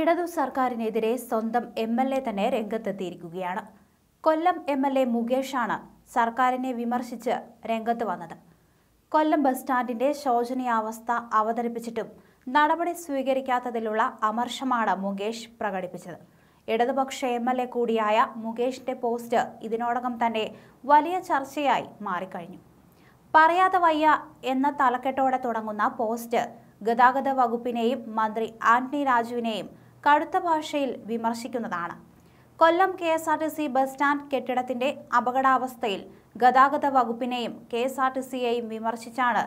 ഇടതു സർക്കാരിനെതിരെ സ്വന്തം എം എൽ എ തന്നെ രംഗത്തെത്തിയിരിക്കുകയാണ് കൊല്ലം എം എൽ എ മുകേഷാണ് സർക്കാരിനെ വിമർശിച്ച് രംഗത്ത് വന്നത് കൊല്ലം ബസ് സ്റ്റാൻഡിന്റെ ശോചനീയാവസ്ഥ അവതരിപ്പിച്ചിട്ടും നടപടി സ്വീകരിക്കാത്തതിലുള്ള അമർഷമാണ് മുകേഷ് പ്രകടിപ്പിച്ചത് ഇടതുപക്ഷ എം എൽ എ കൂടിയായ മുകേഷിന്റെ പോസ്റ്റ് ഇതിനോടകം തന്നെ വലിയ ചർച്ചയായി മാറിക്കഴിഞ്ഞു പറയാതെ വയ്യ എന്ന തലക്കെട്ടോടെ തുടങ്ങുന്ന പോസ്റ്റ് ഗതാഗത വകുപ്പിനെയും മന്ത്രി ആന്റണി രാജുവിനെയും കടുത്ത ഭാഷയിൽ വിമർശിക്കുന്നതാണ് Kollam K S R T C bus stand കെട്ടിടത്തിന്റെ അപകടാവസ്ഥയിൽ ഗതാഗത വകുപ്പിനെയും കെ എസ് ആർ ടി സിയെയും വിമർശിച്ചാണ്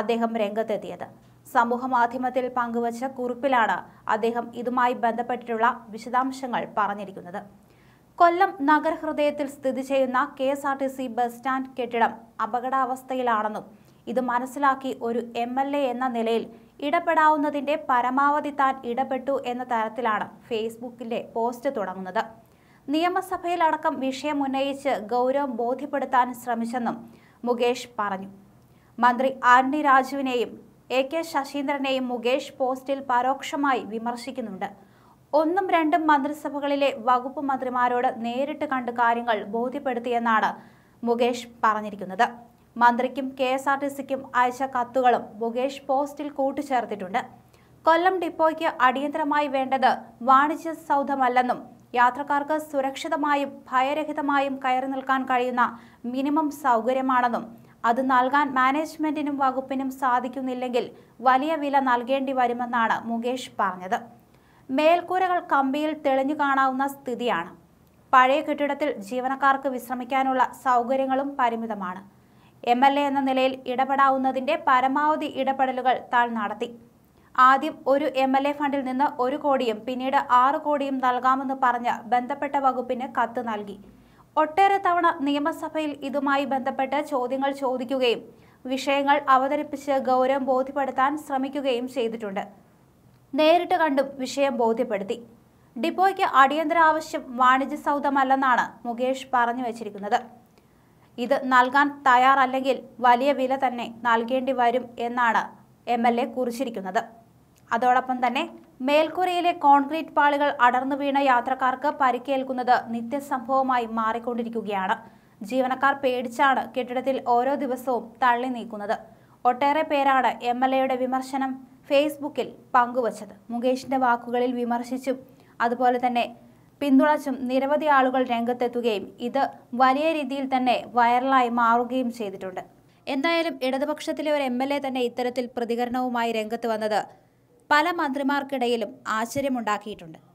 അദ്ദേഹം രംഗത്തെത്തിയത് സമൂഹമാധ്യമത്തിൽ പങ്കുവച്ച കുറിപ്പിലാണ് അദ്ദേഹം ഇതുമായി ബന്ധപ്പെട്ടിട്ടുള്ള വിശദാംശങ്ങൾ പറഞ്ഞിരിക്കുന്നത് കൊല്ലം നഗരഹൃദയത്തിൽ സ്ഥിതി ചെയ്യുന്ന K S R T C bus stand കെട്ടിടം അപകടാവസ്ഥയിലാണെന്നും ഇത് മനസ്സിലാക്കി ഒരു എം എൽ എ എന്ന നിലയിൽ ഇടപെടാവുന്നതിൻ്റെ പരമാവധി താൻ ഇടപെട്ടു എന്ന തരത്തിലാണ് ഫേസ്ബുക്കിൻ്റെ പോസ്റ്റ് തുടങ്ങുന്നത് നിയമസഭയിലടക്കം വിഷയം ഉന്നയിച്ച് ഗൗരവം ബോധ്യപ്പെടുത്താൻ ശ്രമിച്ചെന്നും മുകേഷ് പറഞ്ഞു മന്ത്രി ആന്റണി രാജുവിനെയും എ കെ ശശീന്ദ്രനെയും മുകേഷ് പോസ്റ്റിൽ പരോക്ഷമായി വിമർശിക്കുന്നുണ്ട് ഒന്നും രണ്ടും മന്ത്രിസഭകളിലെ വകുപ്പ് മന്ത്രിമാരോട് നേരിട്ട് കണ്ട് കാര്യങ്ങൾ ബോധ്യപ്പെടുത്തിയെന്നാണ് മുകേഷ് പറഞ്ഞിരിക്കുന്നത് മന്ത്രിക്കും കെ എസ് ആർ ടി സിക്കും അയച്ച കത്തുകളും മുകേഷ് പോസ്റ്റിൽ കൂട്ടിച്ചേർത്തിട്ടുണ്ട് കൊല്ലം ഡിപ്പോയ്ക്ക് അടിയന്തരമായി വേണ്ടത് വാണിജ്യ സൗധമല്ലെന്നും യാത്രക്കാർക്ക് സുരക്ഷിതമായും ഭയരഹിതമായും കയറി നിൽക്കാൻ കഴിയുന്ന മിനിമം സൗകര്യമാണെന്നും അത് നൽകാൻ മാനേജ്മെന്റിനും വകുപ്പിനും സാധിക്കുന്നില്ലെങ്കിൽ വലിയ വില നൽകേണ്ടി വരുമെന്നാണ് മുകേഷ് പറഞ്ഞത് മേൽക്കൂരകൾ കമ്പിയിൽ തെളിഞ്ഞു കാണാവുന്ന സ്ഥിതിയാണ് പഴയ കെട്ടിടത്തിൽ ജീവനക്കാർക്ക് വിശ്രമിക്കാനുള്ള സൗകര്യങ്ങളും പരിമിതമാണ് എം എൽ എ എന്ന നിലയിൽ ഇടപെടാവുന്നതിൻ്റെ പരമാവധി ഇടപെടലുകൾ താൻ നടത്തി ആദ്യം ഒരു എം എൽ എ ഫണ്ടിൽ നിന്ന് ഒരു കോടിയും പിന്നീട് ആറ് കോടിയും നൽകാമെന്ന് പറഞ്ഞ് ബന്ധപ്പെട്ട വകുപ്പിന് കത്ത് നൽകി ഒട്ടേറെ തവണ നിയമസഭയിൽ ഇതുമായി ബന്ധപ്പെട്ട് ചോദ്യങ്ങൾ ചോദിക്കുകയും വിഷയങ്ങൾ അവതരിപ്പിച്ച് ഗൗരവം ബോധ്യപ്പെടുത്താൻ ശ്രമിക്കുകയും ചെയ്തിട്ടുണ്ട് നേരിട്ട് കണ്ടും വിഷയം ബോധ്യപ്പെടുത്തി ഡിപ്പോയ്ക്ക് അടിയന്തര ആവശ്യം വാണിജ്യ സൗദമല്ലെന്നാണ് മുകേഷ് പറഞ്ഞു വച്ചിരിക്കുന്നത് ഇത് നൽകാൻ തയ്യാറല്ലെങ്കിൽ വലിയ വില തന്നെ നൽകേണ്ടി വരും എന്നാണ് എം എൽ എ കുറിച്ചിരിക്കുന്നത് അതോടൊപ്പം തന്നെ മേൽക്കൂരയിലെ കോൺക്രീറ്റ് പാളികൾ അടർന്നു വീണ യാത്രക്കാർക്ക് പരിക്കേൽക്കുന്നത് നിത്യസംഭവമായി മാറിക്കൊണ്ടിരിക്കുകയാണ് ജീവനക്കാർ പേടിച്ചാണ് കെട്ടിടത്തിൽ ഓരോ ദിവസവും തള്ളി നീക്കുന്നത് ഒട്ടേറെ പേരാണ് എം എൽ എയുടെ വിമർശനം ഫേസ്ബുക്കിൽ പങ്കുവച്ചത് മുകേഷിന്റെ വാക്കുകളിൽ വിമർശിച്ചും അതുപോലെ തന്നെ പിന്തുണച്ചും നിരവധി ആളുകൾ രംഗത്തെത്തുകയും ഇത് വലിയ രീതിയിൽ തന്നെ വൈറലായി മാറുകയും ചെയ്തിട്ടുണ്ട് എന്തായാലും ഇടതുപക്ഷത്തിലെ ഒരു എം എൽ എ തന്നെ ഇത്തരത്തിൽ പ്രതികരണവുമായി രംഗത്ത് വന്നത് പല മന്ത്രിമാർക്കിടയിലും ആശ്ചര്യമുണ്ടാക്കിയിട്ടുണ്ട്